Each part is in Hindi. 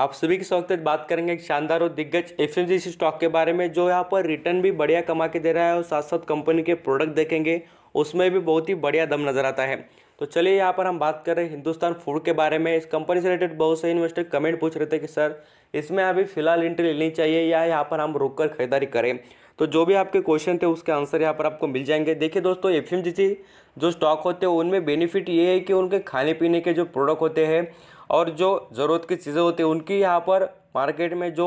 आप सभी के स्वागत बात करेंगे एक शानदार और दिग्गज एफ स्टॉक के बारे में जो यहाँ पर रिटर्न भी बढ़िया कमा के दे रहा है और साथ साथ कंपनी के प्रोडक्ट देखेंगे उसमें भी बहुत ही बढ़िया दम नज़र आता है तो चलिए यहाँ पर हम बात कर रहे हैं हिंदुस्तान फूड के बारे में इस कंपनी से रिलेटेड बहुत से इन्वेस्टर कमेंट पूछ रहे थे कि सर इसमें अभी फ़िलहाल एंट्री लेनी चाहिए या यहाँ पर हम रुक कर खरीदारी करें तो जो भी आपके क्वेश्चन थे उसके आंसर यहाँ पर आपको मिल जाएंगे देखिए दोस्तों एफ जो स्टॉक होते हैं उनमें बेनिफिट ये है कि उनके खाने पीने के जो प्रोडक्ट होते हैं और जो ज़रूरत की चीज़ें होती है उनकी यहाँ पर मार्केट में जो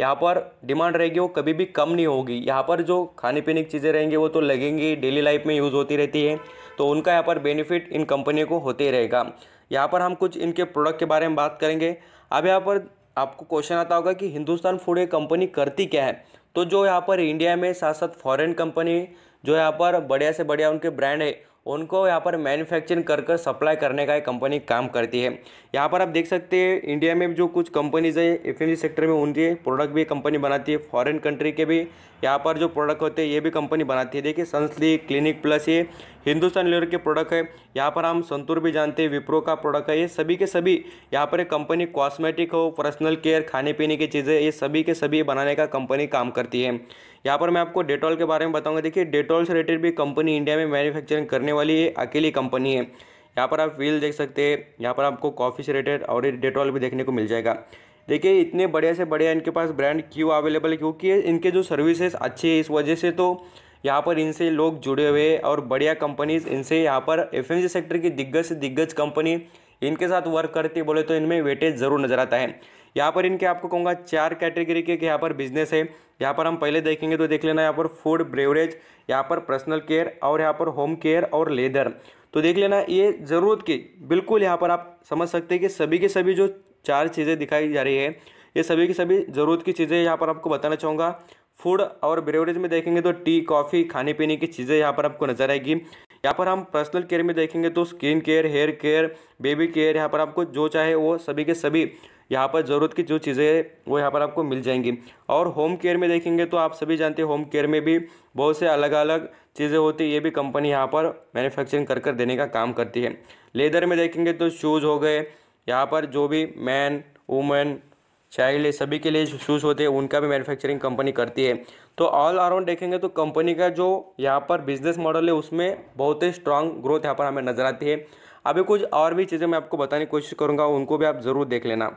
यहाँ पर डिमांड रहेगी वो कभी भी कम नहीं होगी यहाँ पर जो खाने पीने की चीज़ें रहेंगी वो तो लगेंगी डेली लाइफ में यूज़ होती रहती है तो उनका यहाँ पर बेनिफिट इन कंपनियों को होते रहेगा यहाँ पर हम कुछ इनके प्रोडक्ट के बारे में बात करेंगे अब यहाँ पर आपको क्वेश्चन आता होगा कि हिंदुस्तान फूड ये कंपनी करती क्या है तो जो यहाँ पर इंडिया में साथ साथ फॉरेन कंपनी जो यहाँ पर बढ़िया से बढ़िया उनके ब्रांड है उनको यहाँ पर मैन्युफैक्चरिंग कर कर सप्लाई करने का एक कंपनी काम करती है यहाँ पर आप देख सकते हैं इंडिया में जो कुछ कंपनीज है एफ सेक्टर में उनके प्रोडक्ट भी कंपनी बनाती है फॉरेन कंट्री के भी यहाँ पर जो प्रोडक्ट होते हैं ये भी कंपनी बनाती है देखिए सनस्ली क्लिनिक प्लस ये हिंदुस्तान लेवर के प्रोडक्ट है यहाँ पर हम संतूर भी जानते हैं विप्रो का प्रोडक्ट है ये सभी के सभी यहाँ पर एक कंपनी कॉस्मेटिक हो पर्सनल केयर खाने पीने की चीज़ें ये सभी के सभी बनाने का कंपनी काम करती है यहाँ पर मैं आपको डेटॉल के बारे में बताऊँगा देखिए डेटॉल से रिलेटेड भी कंपनी इंडिया में मैन्युफैक्चरिंग करने वाली अकेली कंपनी है यहाँ पर आप व्हील देख सकते हैं यहाँ पर आपको कॉफ़ी से रिलेटेड और डेटॉल भी देखने को मिल जाएगा देखिए इतने बढ़िया से बढ़िया इनके पास ब्रांड क्यों अवेलेबल है क्योंकि इनके जो सर्विसेज अच्छी है इस वजह से तो यहाँ पर इनसे लोग जुड़े हुए हैं और बढ़िया कंपनीज इनसे यहाँ पर एफ सेक्टर की दिग्गज से दिग्गज कंपनी इनके साथ वर्क करती बोले तो इनमें वेटेज ज़रूर नज़र आता है यहाँ पर इनके आपको कहूँगा चार कैटेगरी के यहाँ पर बिजनेस है यहाँ पर हम पहले देखेंगे तो देख लेना यहाँ पर फूड ब्रेवरेज यहाँ पर पर्सनल केयर और यहाँ पर होम केयर और लेदर तो देख लेना ये ज़रूरत की बिल्कुल यहाँ पर आप समझ सकते हैं कि सभी के सभी जो चार चीज़ें दिखाई जा रही है ये सभी की सभी ज़रूरत की चीज़ें यहाँ पर आपको बताना चाहूँगा फूड और ब्रेवरेज में देखेंगे तो टी कॉफ़ी खाने पीने की चीज़ें यहाँ पर आपको नजर आएगी यहाँ पर हम पर्सनल केयर में देखेंगे तो skin care hair care baby care यहाँ पर आपको जो चाहे वो सभी के सभी यहाँ पर ज़रूरत की जो चीज़ें हैं वो यहाँ पर आपको मिल जाएंगी और होम केयर में देखेंगे तो आप सभी जानते हैं होम केयर में भी बहुत से अलग अलग चीज़ें होती है ये भी कंपनी यहाँ पर मैन्युफैक्चरिंग कर कर देने का काम करती है लेदर में देखेंगे तो शूज़ हो गए यहाँ पर जो भी मैन वुमेन चाइल्ड सभी के लिए शूज़ होते हैं उनका भी मैन्युफैक्चरिंग कंपनी करती है तो ऑल अराउंड देखेंगे तो कंपनी का जो यहाँ पर बिजनेस मॉडल है उसमें बहुत ही स्ट्रांग ग्रोथ यहाँ पर हमें नज़र आती है अभी कुछ और भी चीज़ें मैं आपको बताने की कोशिश करूँगा उनको भी आप ज़रूर देख लेना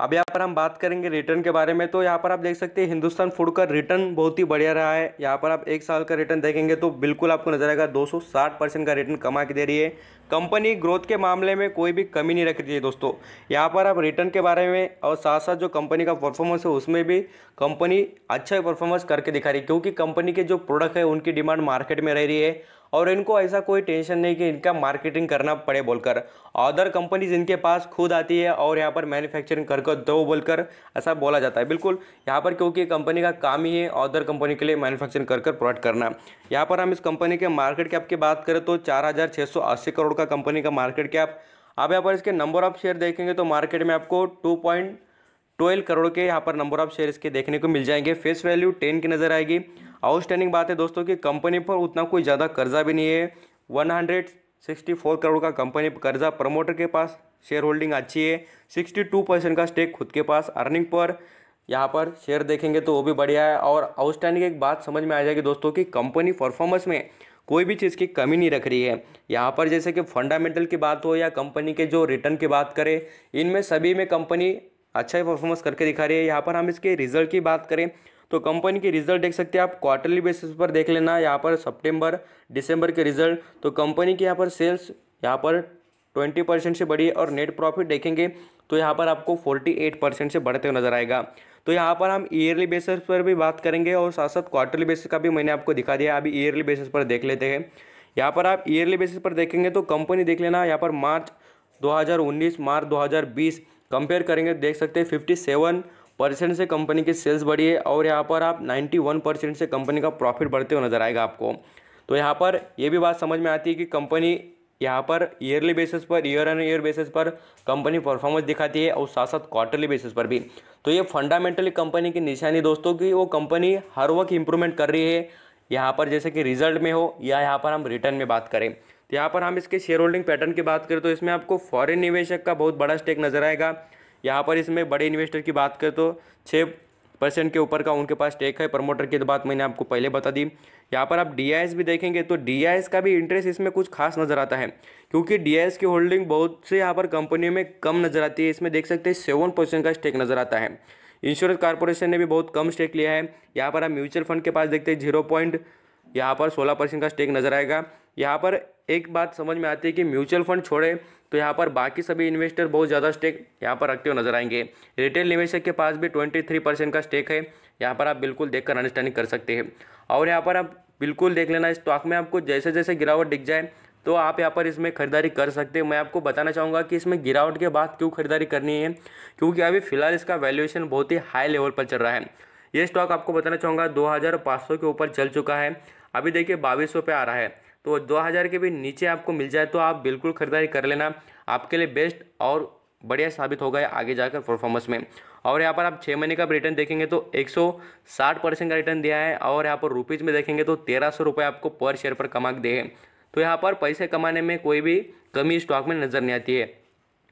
अब यहाँ पर हम बात करेंगे रिटर्न के बारे में तो यहाँ पर आप देख सकते हैं हिंदुस्तान फूड का रिटर्न बहुत ही बढ़िया रहा है यहाँ पर आप एक साल का रिटर्न देखेंगे तो बिल्कुल आपको नजर आएगा 260 परसेंट का रिटर्न कमा के दे रही है कंपनी ग्रोथ के मामले में कोई भी कमी नहीं रख रही है दोस्तों यहाँ पर आप रिटर्न के बारे में और साथ साथ जो कंपनी का परफॉर्मेंस है उसमें भी कंपनी अच्छा परफॉर्मेंस करके दिखा रही है क्योंकि कंपनी के जो प्रोडक्ट है उनकी डिमांड मार्केट में रह रही है और इनको ऐसा कोई टेंशन नहीं कि इनका मार्केटिंग करना पड़े बोलकर अदर कंपनीज इनके पास खुद आती है और यहाँ पर मैन्युफैक्चरिंग कर दो बोलकर ऐसा बोला जाता है बिल्कुल यहाँ पर क्योंकि कंपनी का काम ही है अदर कंपनी के लिए मैन्युफैक्चरिंग कर कर प्रोवाइड करना यहाँ पर हम इस कंपनी के मार्केट कैप की बात करें तो चार करोड़ का कंपनी का मार्केट कैप आप यहाँ पर इसके नंबर ऑफ शेयर देखेंगे तो मार्केट में आपको टू पॉइंट ट्वेल्व करोड़ के यहाँ पर नंबर ऑफ शेयर इसके देखने को मिल जाएंगे फेस वैल्यू टेन की नज़र आएगी आउटस्टैंडिंग बात है दोस्तों कि कंपनी पर उतना कोई ज़्यादा कर्जा भी नहीं है one hundred sixty four crore का कंपनी कर्जा प्रमोटर के पास शेयर होल्डिंग अच्छी है सिक्सटी टू परसेंट का स्टेक खुद के पास अर्निंग पर यहाँ पर शेयर देखेंगे तो वो भी बढ़िया है और आउटस्टैंडिंग एक बात समझ में आ जाएगी दोस्तों की कंपनी परफॉर्मेंस में कोई भी चीज़ की कमी नहीं रख रही है यहाँ पर जैसे कि फंडामेंटल की बात हो या कंपनी के जो रिटर्न की बात करें इनमें सभी में कंपनी अच्छा ही परफॉर्मेंस करके दिखा रही है यहाँ पर हम इसके रिजल्ट की बात करें तो कंपनी के रिजल्ट देख सकते हैं आप क्वार्टरली बेसिस पर देख लेना यहाँ पर सितंबर दिसंबर के रिजल्ट तो कंपनी के यहाँ पर सेल्स यहाँ पर ट्वेंटी परसेंट से बढ़ी है और नेट प्रॉफिट देखेंगे तो यहाँ पर आपको फोर्टी एट परसेंट से बढ़ते हुए नजर आएगा तो यहाँ पर हम ईयरली बेसिस पर भी बात करेंगे और साथ साथ क्वार्टरली बेसिस का भी मैंने आपको दिखा दिया अभी ईयरली बेसिस पर देख लेते हैं यहाँ पर आप ईयरली बेसिस पर देखेंगे तो कंपनी देख लेना यहाँ पर मार्च दो मार्च दो कंपेयर करेंगे तो देख सकते हैं फिफ्टी परसेंट से कंपनी की सेल्स बढ़ी है और यहाँ पर आप 91 परसेंट से कंपनी का प्रॉफिट बढ़ते हुए नजर आएगा आपको तो यहाँ पर ये भी बात समझ में आती है कि कंपनी यहाँ पर ईयरली बेसिस पर ईयर एंड ईयर बेसिस पर कंपनी परफॉर्मेंस दिखाती है और साथ साथ क्वार्टरली बेसिस पर भी तो ये फंडामेंटली कंपनी की निशानी दोस्तों की वो कंपनी हर वक्त इंप्रूवमेंट कर रही है यहाँ पर जैसे कि रिजल्ट में हो या यहाँ पर हम रिटर्न में बात करें तो यहाँ पर हम इसके शेयर होल्डिंग पैटर्न की बात करें तो इसमें आपको फॉरेन निवेशक का बहुत बड़ा स्टेक नजर आएगा यहाँ पर इसमें बड़े इन्वेस्टर की बात करें तो छः परसेंट के ऊपर का उनके पास टेक है प्रमोटर की बात मैंने आपको पहले बता दी यहाँ पर आप डी भी देखेंगे तो डी का भी इंटरेस्ट इसमें कुछ खास नज़र आता है क्योंकि डी की होल्डिंग बहुत से यहाँ पर कंपनियों में कम नज़र आती है इसमें देख सकते हैं सेवन परसेंट का स्टेक नज़र आता है इंश्योरेंस कॉरपोरेशन ने भी बहुत कम स्टेक लिया है यहाँ पर आप म्यूचुअल फंड के पास देखते हैं जीरो पॉइंट यहाँ पर सोलह परसेंट का स्टेक नज़र आएगा यहाँ पर एक बात समझ में आती है कि म्यूचुअल फंड छोड़े तो यहाँ पर बाकी सभी इन्वेस्टर बहुत ज़्यादा स्टेक यहाँ पर रखते हुए नजर आएंगे रिटेल निवेशक के पास भी ट्वेंटी थ्री परसेंट का स्टेक है यहाँ पर आप बिल्कुल देख अंडरस्टैंडिंग कर सकते हैं और यहाँ पर आप बिल्कुल देख लेना स्टॉक में आपको जैसे जैसे गिरावट दिख जाए तो आप यहाँ पर इसमें खरीदारी कर सकते हैं मैं आपको बताना चाहूँगा कि इसमें गिरावट के बाद क्यों खरीदारी करनी है क्योंकि अभी फिलहाल इसका वैल्यूएशन बहुत ही हाई लेवल पर चल रहा है ये स्टॉक आपको बताना चाहूँगा 2500 के ऊपर चल चुका है अभी देखिए बाईस पे आ रहा है तो दो हज़ार के भी नीचे आपको मिल जाए तो आप बिल्कुल ख़रीदारी कर लेना आपके लिए बेस्ट और बढ़िया साबित होगा आगे जाकर परफॉर्मेंस में और यहाँ पर आप छः महीने का रिटर्न देखेंगे तो 160 परसेंट का रिटर्न दिया है और यहाँ पर रुपीज़ में देखेंगे तो तेरह सौ रुपये आपको पर शेयर पर कमा दिए हैं तो यहाँ पर पैसे कमाने में कोई भी कमी स्टॉक में नज़र नहीं आती है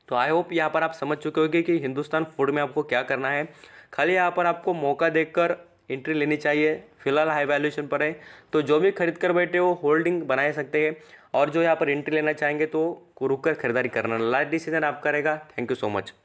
तो आई होप यहाँ पर आप समझ चुके होंगे कि हिंदुस्तान फूड में आपको क्या करना है खाली यहाँ पर आपको मौका देखकर एंट्री लेनी चाहिए फिलहाल हाई वैल्यूशन पर है तो जो भी खरीद कर बैठे हो होल्डिंग बना सकते हैं और जो यहाँ पर एंट्री लेना चाहेंगे तो रुक कर खरीदारी करना लास्ट डिसीजन आपका रहेगा थैंक यू सो मच